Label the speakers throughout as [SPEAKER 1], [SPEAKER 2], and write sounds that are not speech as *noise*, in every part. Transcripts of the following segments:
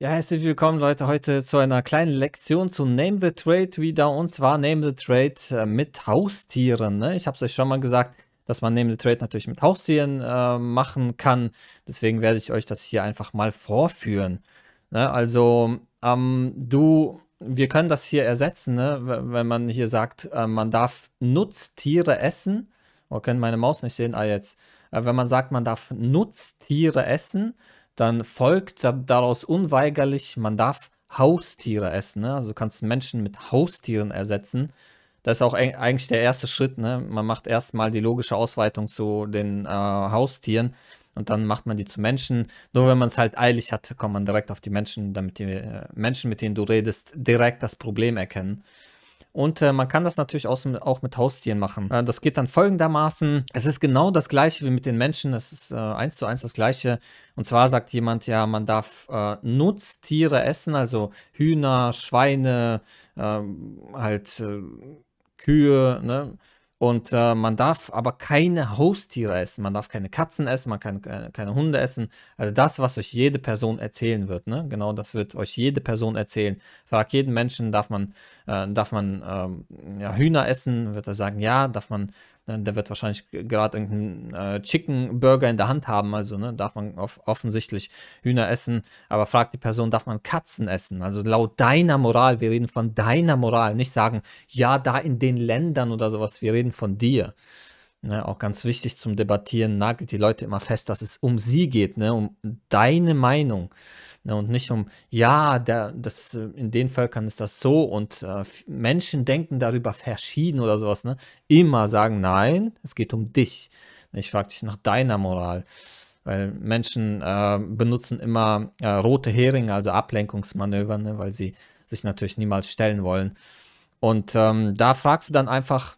[SPEAKER 1] Ja, herzlich willkommen, Leute, heute zu einer kleinen Lektion zu Name the Trade wieder. Und zwar Name the Trade äh, mit Haustieren. Ne? Ich habe es euch schon mal gesagt, dass man Name the Trade natürlich mit Haustieren äh, machen kann. Deswegen werde ich euch das hier einfach mal vorführen. Ne? Also, ähm, du, wir können das hier ersetzen, ne? wenn man hier sagt, äh, man darf Nutztiere essen. Oh, können meine Maus nicht sehen? Ah, jetzt. Äh, wenn man sagt, man darf Nutztiere essen, dann folgt daraus unweigerlich, man darf Haustiere essen. Ne? Also du kannst Menschen mit Haustieren ersetzen. Das ist auch e eigentlich der erste Schritt. Ne? Man macht erstmal die logische Ausweitung zu den äh, Haustieren und dann macht man die zu Menschen. Nur wenn man es halt eilig hat, kommt man direkt auf die Menschen, damit die äh, Menschen, mit denen du redest, direkt das Problem erkennen. Und äh, man kann das natürlich auch, auch mit Haustieren machen. Äh, das geht dann folgendermaßen. Es ist genau das gleiche wie mit den Menschen. Es ist äh, eins zu eins das gleiche. Und zwar sagt jemand, ja, man darf äh, Nutztiere essen, also Hühner, Schweine, ähm, halt äh, Kühe, ne? Und äh, man darf aber keine Haustiere essen, man darf keine Katzen essen, man kann keine, keine Hunde essen. Also das, was euch jede Person erzählen wird, ne? genau das wird euch jede Person erzählen. Frag jeden Menschen, darf man, äh, darf man ähm, ja, Hühner essen, wird er sagen, ja, darf man Ne, der wird wahrscheinlich gerade irgendeinen äh, Chicken Burger in der Hand haben, also ne, darf man off offensichtlich Hühner essen, aber fragt die Person, darf man Katzen essen? Also laut deiner Moral, wir reden von deiner Moral, nicht sagen, ja, da in den Ländern oder sowas, wir reden von dir. Ne, auch ganz wichtig zum Debattieren, nagelt die Leute immer fest, dass es um sie geht, ne, um deine Meinung. Ne, und nicht um, ja, der, das, äh, in den Völkern ist das so und äh, Menschen denken darüber verschieden oder sowas. Ne? Immer sagen, nein, es geht um dich. Ich frage dich nach deiner Moral. Weil Menschen äh, benutzen immer äh, rote Heringe, also Ablenkungsmanöver, ne, weil sie sich natürlich niemals stellen wollen. Und ähm, da fragst du dann einfach,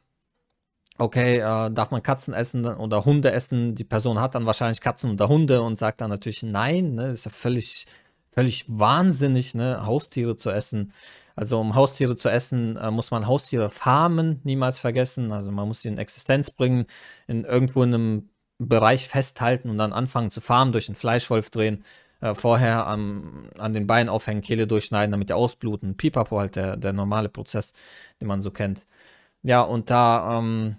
[SPEAKER 1] okay, äh, darf man Katzen essen oder Hunde essen? Die Person hat dann wahrscheinlich Katzen oder Hunde und sagt dann natürlich nein, ne, ist ja völlig völlig wahnsinnig, ne, Haustiere zu essen. Also um Haustiere zu essen, äh, muss man Haustiere farmen, niemals vergessen. Also man muss sie in Existenz bringen, in irgendwo in einem Bereich festhalten und dann anfangen zu farmen, durch den Fleischwolf drehen, äh, vorher am, an den Beinen aufhängen, Kehle durchschneiden, damit die ausbluten. Pipapo halt, der, der normale Prozess, den man so kennt. Ja, und da, ähm,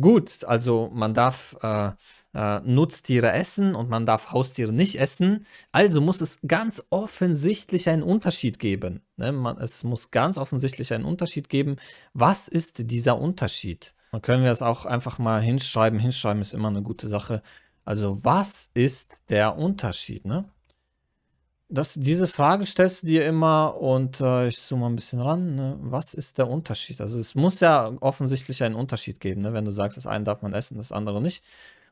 [SPEAKER 1] gut, also man darf äh, äh, Nutztiere essen und man darf Haustiere nicht essen. Also muss es ganz offensichtlich einen Unterschied geben. Ne? Man, es muss ganz offensichtlich einen Unterschied geben. Was ist dieser Unterschied? Dann können wir das auch einfach mal hinschreiben. Hinschreiben ist immer eine gute Sache. Also was ist der Unterschied? Ne? Das, diese Frage stellst du dir immer und äh, ich zoome mal ein bisschen ran. Ne? Was ist der Unterschied? Also es muss ja offensichtlich einen Unterschied geben, ne? wenn du sagst, das eine darf man essen, das andere nicht.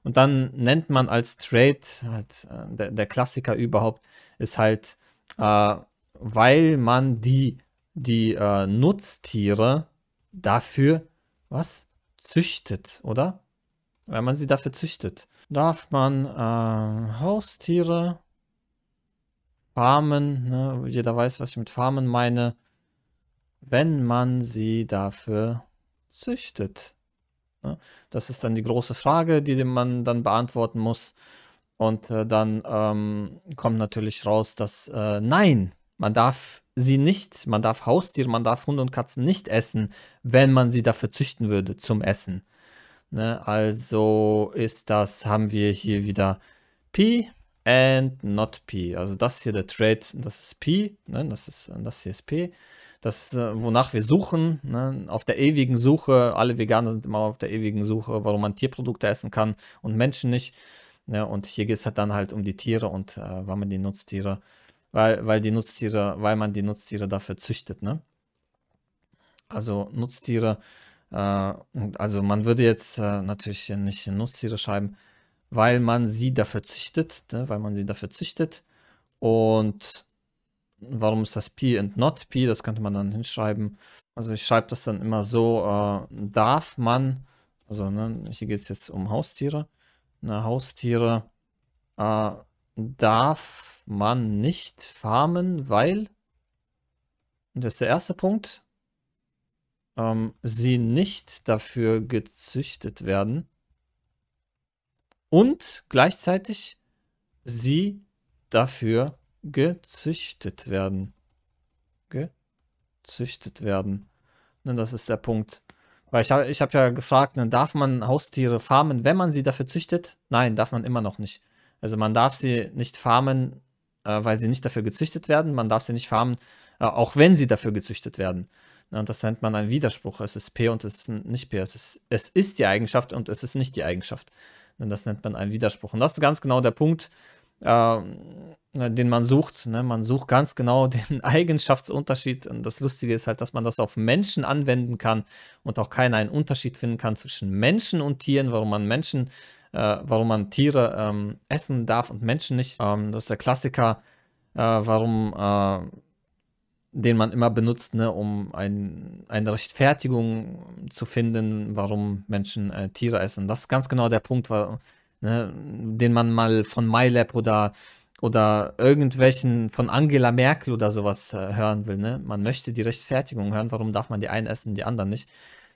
[SPEAKER 1] Und dann nennt man als Trade, halt, äh, der, der, Klassiker überhaupt, ist halt, äh, weil man die, die äh, Nutztiere dafür, was? Züchtet, oder? Weil man sie dafür züchtet. Darf man äh, Haustiere farmen, ne? jeder weiß, was ich mit farmen meine, wenn man sie dafür züchtet. Ne? Das ist dann die große Frage, die man dann beantworten muss. Und äh, dann ähm, kommt natürlich raus, dass äh, nein, man darf sie nicht, man darf Haustiere, man darf Hunde und Katzen nicht essen, wenn man sie dafür züchten würde zum Essen. Ne? Also ist das, haben wir hier wieder Pi and not P. Also das hier der Trade, das ist P, ne? das, ist, äh, das hier ist P. Das, äh, wonach wir suchen, ne? auf der ewigen Suche, alle Veganer sind immer auf der ewigen Suche, warum man Tierprodukte essen kann und Menschen nicht. Ne? Und hier geht es halt dann halt um die Tiere und äh, weil man die Nutztiere, weil, weil die Nutztiere, weil man die Nutztiere dafür züchtet, ne? Also Nutztiere, äh, also man würde jetzt äh, natürlich nicht Nutztiere schreiben, weil man sie dafür züchtet, ne? weil man sie dafür züchtet. Und warum ist das P und not P? Das könnte man dann hinschreiben. Also ich schreibe das dann immer so, äh, darf man, also ne, hier geht es jetzt um Haustiere, ne, Haustiere, äh, darf man nicht farmen, weil, und das ist der erste Punkt, ähm, sie nicht dafür gezüchtet werden und gleichzeitig sie dafür gezüchtet werden. Gezüchtet werden. Ne, das ist der Punkt. Weil ich habe ich hab ja gefragt, ne, darf man Haustiere farmen, wenn man sie dafür züchtet? Nein, darf man immer noch nicht. Also man darf sie nicht farmen, äh, weil sie nicht dafür gezüchtet werden. Man darf sie nicht farmen, äh, auch wenn sie dafür gezüchtet werden. Ne, und das nennt man einen Widerspruch. Es ist P und es ist nicht P. Es ist, es ist die Eigenschaft und es ist nicht die Eigenschaft. Denn das nennt man einen Widerspruch. Und das ist ganz genau der Punkt, äh, den man sucht. Ne? Man sucht ganz genau *laughs* den Eigenschaftsunterschied. Und das Lustige ist halt, dass man das auf Menschen anwenden kann und auch keiner einen Unterschied finden kann zwischen Menschen und Tieren, warum man Menschen, äh, warum man Tiere ähm, essen darf und Menschen nicht. Ähm, das ist der Klassiker, äh, warum äh, den man immer benutzt, ne, um ein, eine Rechtfertigung zu finden, warum Menschen äh, Tiere essen. Das ist ganz genau der Punkt, war, ne, den man mal von MyLab oder, oder irgendwelchen von Angela Merkel oder sowas äh, hören will. Ne? Man möchte die Rechtfertigung hören, warum darf man die einen essen, die anderen nicht.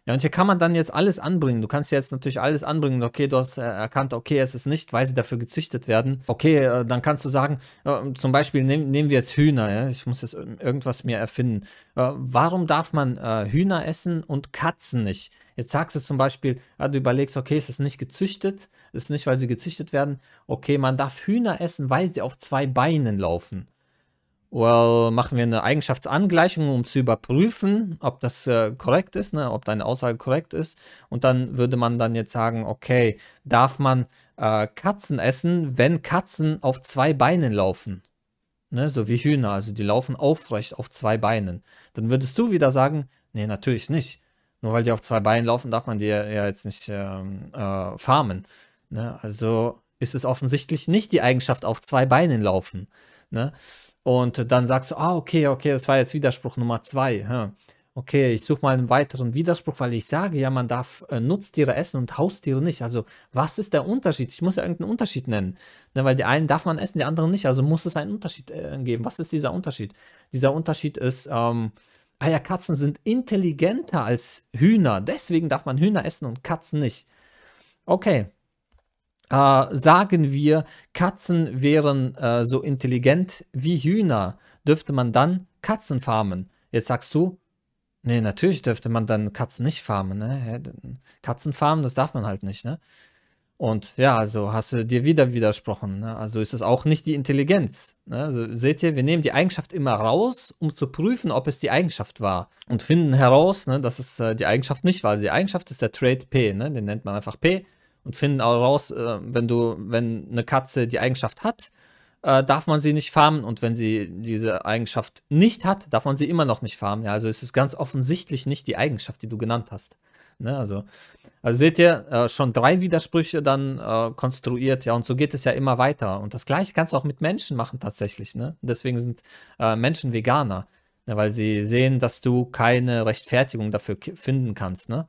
[SPEAKER 1] Ja, und hier kann man dann jetzt alles anbringen. Du kannst jetzt natürlich alles anbringen. Okay, du hast äh, erkannt, okay, es ist nicht, weil sie dafür gezüchtet werden. Okay, äh, dann kannst du sagen, äh, zum Beispiel nehmen wir jetzt Hühner. Ja? Ich muss jetzt irgendwas mir erfinden. Warum darf man Hühner essen und Katzen nicht? Jetzt sagst du zum Beispiel, du überlegst, okay, es ist nicht gezüchtet, es ist nicht, weil sie gezüchtet werden. Okay, man darf Hühner essen, weil sie auf zwei Beinen laufen well, machen wir eine Eigenschaftsangleichung, um zu überprüfen, ob das äh, korrekt ist, ne, ob deine Aussage korrekt ist. Und dann würde man dann jetzt sagen, okay, darf man äh, Katzen essen, wenn Katzen auf zwei Beinen laufen? Ne, so wie Hühner, also die laufen aufrecht auf zwei Beinen. Dann würdest du wieder sagen, nee, natürlich nicht. Nur weil die auf zwei Beinen laufen, darf man die ja jetzt nicht ähm, äh, farmen. Ne? Also ist es offensichtlich nicht die Eigenschaft auf zwei Beinen laufen. Ne? Und dann sagst du, ah, okay, okay, das war jetzt Widerspruch Nummer zwei. Hm. Okay, ich suche mal einen weiteren Widerspruch, weil ich sage ja, man darf äh, Nutztiere essen und Haustiere nicht. Also, was ist der Unterschied? Ich muss ja irgendeinen Unterschied nennen. Ne, weil die einen darf man essen, die anderen nicht. Also muss es einen Unterschied äh, geben. Was ist dieser Unterschied? Dieser Unterschied ist, ähm, ah ja, Katzen sind intelligenter als Hühner. Deswegen darf man Hühner essen und Katzen nicht. Okay, äh, sagen wir, Katzen wären äh, so intelligent wie Hühner, dürfte man dann Katzen farmen. Jetzt sagst du, nee, natürlich dürfte man dann Katzen nicht farmen. Ne? Katzen farmen, das darf man halt nicht. Ne? Und ja, also hast du dir wieder widersprochen. Ne? Also ist es auch nicht die Intelligenz. Ne? Also seht ihr, wir nehmen die Eigenschaft immer raus, um zu prüfen, ob es die Eigenschaft war. Und finden heraus, ne, dass es äh, die Eigenschaft nicht war. Also die Eigenschaft ist der Trade P, ne? den nennt man einfach P und finden auch raus, äh, wenn du, wenn eine Katze die Eigenschaft hat, äh, darf man sie nicht farmen und wenn sie diese Eigenschaft nicht hat, darf man sie immer noch nicht farmen. Ja, also es ist ganz offensichtlich nicht die Eigenschaft, die du genannt hast. Ne, also, also seht ihr, äh, schon drei Widersprüche dann äh, konstruiert, ja, und so geht es ja immer weiter. Und das gleiche kannst du auch mit Menschen machen tatsächlich, ne? Deswegen sind äh, Menschen Veganer, ne, weil sie sehen, dass du keine Rechtfertigung dafür finden kannst, ne?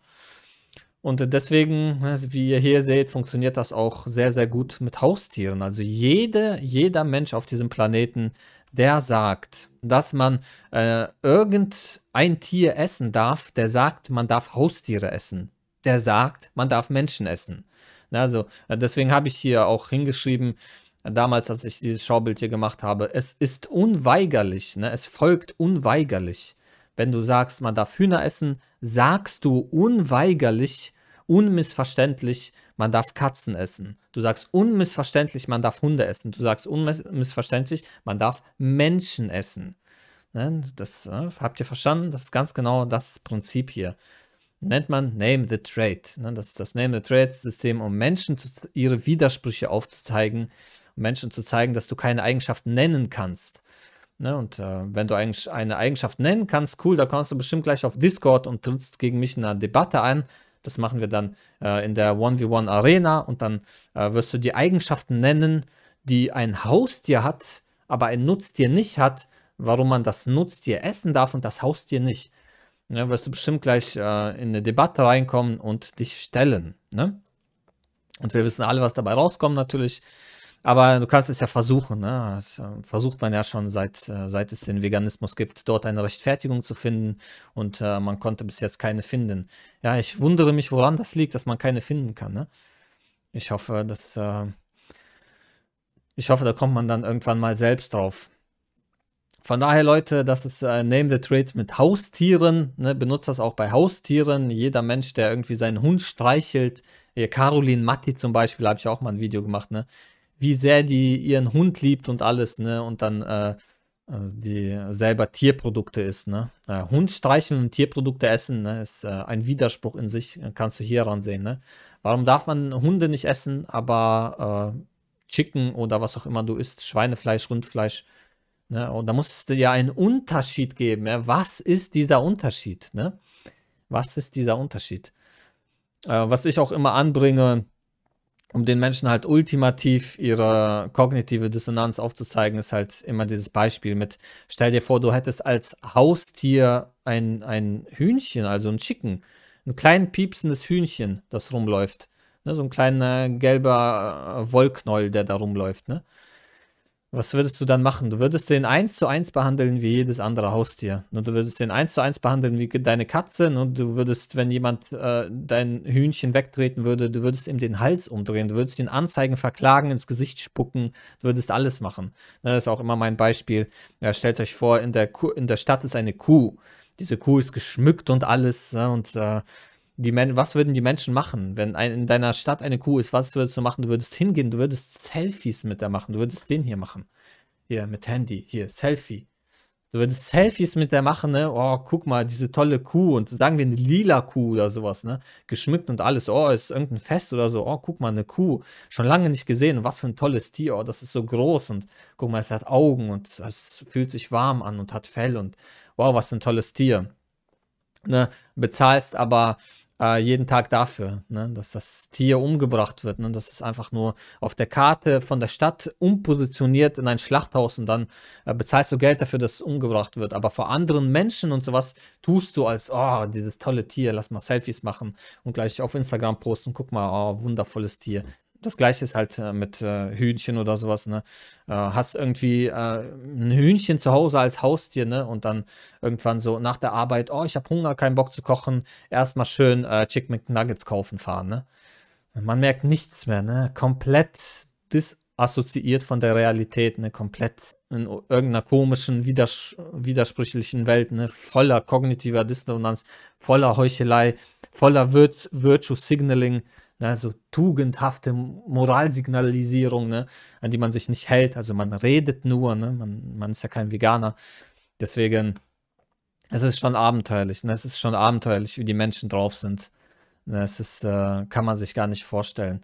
[SPEAKER 1] Und deswegen, ne, also wie ihr hier seht, funktioniert das auch sehr, sehr gut mit Haustieren. Also jede, jeder Mensch auf diesem Planeten, der sagt, dass man äh, irgendein Tier essen darf, der sagt, man darf Haustiere essen. Der sagt, man darf Menschen essen. Ne, also äh, deswegen habe ich hier auch hingeschrieben, äh, damals, als ich dieses Schaubild hier gemacht habe, es ist unweigerlich, ne? es folgt unweigerlich. Wenn du sagst, man darf Hühner essen, sagst du unweigerlich, unmissverständlich, man darf Katzen essen. Du sagst unmissverständlich, man darf Hunde essen. Du sagst unmissverständlich, man darf Menschen essen. Ne, das äh, habt ihr verstanden? Das ist ganz genau das Prinzip hier. Nennt man Name the Trade. Ne, das ist das Name the Trade-System, um Menschen ihre Widersprüche aufzuzeigen, um Menschen zu zeigen, dass du keine Eigenschaft nennen kannst. Ne, und äh, wenn du eigentlich eine Eigenschaft nennen kannst, cool, da kommst du bestimmt gleich auf Discord und trittst gegen mich in einer Debatte ein, das machen wir dann äh, in der 1v1 Arena und dann äh, wirst du die Eigenschaften nennen, die ein Haustier hat, aber ein Nutztier nicht hat, warum man das Nutztier essen darf und das Haustier nicht. Ne, wirst du bestimmt gleich äh, in eine Debatte reinkommen und dich stellen. Ne? Und wir wissen alle, was dabei rauskommt natürlich. Aber du kannst es ja versuchen. Ne? Das ähm, versucht man ja schon seit, äh, seit es den Veganismus gibt, dort eine Rechtfertigung zu finden. Und äh, man konnte bis jetzt keine finden. Ja, ich wundere mich, woran das liegt, dass man keine finden kann. Ne? Ich hoffe, dass. Äh, ich hoffe, da kommt man dann irgendwann mal selbst drauf. Von daher, Leute, das ist äh, Name the Trade mit Haustieren. Ne? Benutzt das auch bei Haustieren. Jeder Mensch, der irgendwie seinen Hund streichelt. Caroline Matti zum Beispiel, habe ich auch mal ein Video gemacht. Ne? wie sehr die ihren Hund liebt und alles, ne? Und dann äh, äh die selber Tierprodukte isst, ne? Äh, Hund streichen und Tierprodukte essen, ne? Ist äh, ein Widerspruch in sich, kannst du hier ran sehen, ne? Warum darf man Hunde nicht essen, aber äh, Chicken oder was auch immer du isst, Schweinefleisch, Rindfleisch, ne? Und da muss es ja einen Unterschied geben, ja? Was ist dieser Unterschied, ne? Was ist dieser Unterschied? Äh, was ich auch immer anbringe, um den Menschen halt ultimativ ihre kognitive Dissonanz aufzuzeigen, ist halt immer dieses Beispiel mit, stell dir vor, du hättest als Haustier ein, ein Hühnchen, also ein Chicken, ein klein piepsendes Hühnchen, das rumläuft. Ne, so ein kleiner gelber äh, Wollknäuel, der da rumläuft. Ne? Was würdest du dann machen? Du würdest den eins zu eins behandeln wie jedes andere Haustier. Und du würdest den eins zu eins behandeln wie deine Katze. Und du würdest, wenn jemand äh, dein Hühnchen wegtreten würde, du würdest ihm den Hals umdrehen. Du würdest ihn anzeigen, verklagen, ins Gesicht spucken. Du würdest alles machen. Ne, das ist auch immer mein Beispiel. Ja, stellt euch vor, in der, Kuh, in der Stadt ist eine Kuh. Diese Kuh ist geschmückt und alles. Ja, ne, und äh, die Men was würden die Menschen machen, wenn ein, in deiner Stadt eine Kuh ist? Was würdest du machen? Du würdest hingehen, du würdest Selfies mit der machen, du würdest den hier machen. Hier, mit Handy, hier, Selfie. Du würdest Selfies mit der machen, ne? Oh, guck mal, diese tolle Kuh und sagen wir eine lila Kuh oder sowas, ne? Geschmückt und alles. Oh, ist irgendein Fest oder so. Oh, guck mal, eine Kuh. Schon lange nicht gesehen. Was für ein tolles Tier. Oh, das ist so groß und guck mal, es hat Augen und es fühlt sich warm an und hat Fell und wow, was ein tolles Tier. Ne? Bezahlst aber äh, jeden Tag dafür, ne? dass das Tier umgebracht wird. Ne? Das ist einfach nur auf der Karte von der Stadt umpositioniert in ein Schlachthaus und dann äh, bezahlst du Geld dafür, dass es umgebracht wird. Aber vor anderen Menschen und sowas tust du als, oh, dieses tolle Tier, lass mal Selfies machen und gleich auf Instagram posten, guck mal, oh, wundervolles Tier das gleiche ist halt äh, mit äh, Hühnchen oder sowas, ne? Äh, hast irgendwie äh, ein Hühnchen zu Hause als Haustier, ne? Und dann irgendwann so nach der Arbeit, oh, ich habe Hunger, keinen Bock zu kochen, erstmal schön äh, Chicken McNuggets kaufen fahren, ne? Man merkt nichts mehr, ne? Komplett disassoziiert von der Realität, ne? Komplett in irgendeiner komischen, widers widersprüchlichen Welt, ne? Voller kognitiver Dissonanz, voller Heuchelei, voller Virt Virtue Signaling, Ne, so tugendhafte Moralsignalisierung, ne, an die man sich nicht hält. Also man redet nur, ne, man, man ist ja kein Veganer. Deswegen, es ist schon abenteuerlich, ne, es ist schon abenteuerlich, wie die Menschen drauf sind. Ne, es ist, äh, kann man sich gar nicht vorstellen.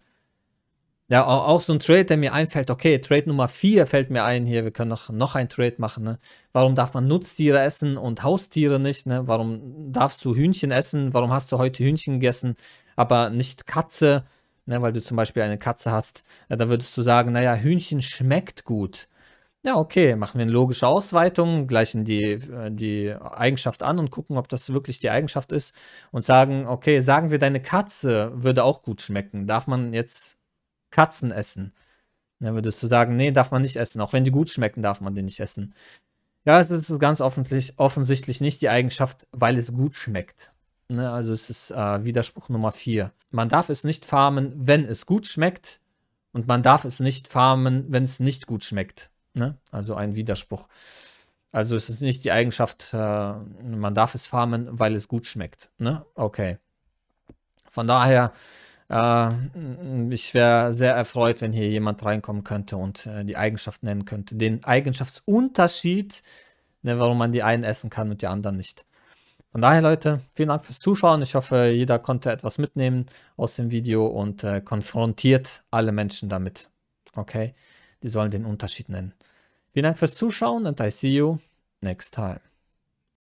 [SPEAKER 1] Ja, auch, auch, so ein Trade, der mir einfällt, okay, Trade Nummer 4 fällt mir ein hier, wir können noch, noch ein Trade machen, ne? Warum darf man Nutztiere essen und Haustiere nicht, ne? Warum darfst du Hühnchen essen? Warum hast du heute Hühnchen gegessen? aber nicht Katze, ne, weil du zum Beispiel eine Katze hast, äh, da würdest du sagen, naja, Hühnchen schmeckt gut. Ja, okay, machen wir eine logische Ausweitung, gleichen die, äh, die Eigenschaft an und gucken, ob das wirklich die Eigenschaft ist und sagen, okay, sagen wir, deine Katze würde auch gut schmecken. Darf man jetzt Katzen essen? Dann ne, würdest du sagen, nee, darf man nicht essen. Auch wenn die gut schmecken, darf man die nicht essen. Ja, es ist ganz offensichtlich nicht die Eigenschaft, weil es gut schmeckt. Ne, also es ist äh, Widerspruch Nummer 4. Man darf es nicht farmen, wenn es gut schmeckt. Und man darf es nicht farmen, wenn es nicht gut schmeckt. Ne? Also ein Widerspruch. Also es ist nicht die Eigenschaft, äh, man darf es farmen, weil es gut schmeckt. Ne? Okay. Von daher, äh, ich wäre sehr erfreut, wenn hier jemand reinkommen könnte und äh, die Eigenschaft nennen könnte. Den Eigenschaftsunterschied, ne, warum man die einen essen kann und die anderen nicht. Von daher, Leute, vielen Dank fürs Zuschauen. Ich hoffe, jeder konnte etwas mitnehmen aus dem Video und äh, konfrontiert alle Menschen damit. Okay? Die sollen den Unterschied nennen. Vielen Dank fürs Zuschauen und I see you next time.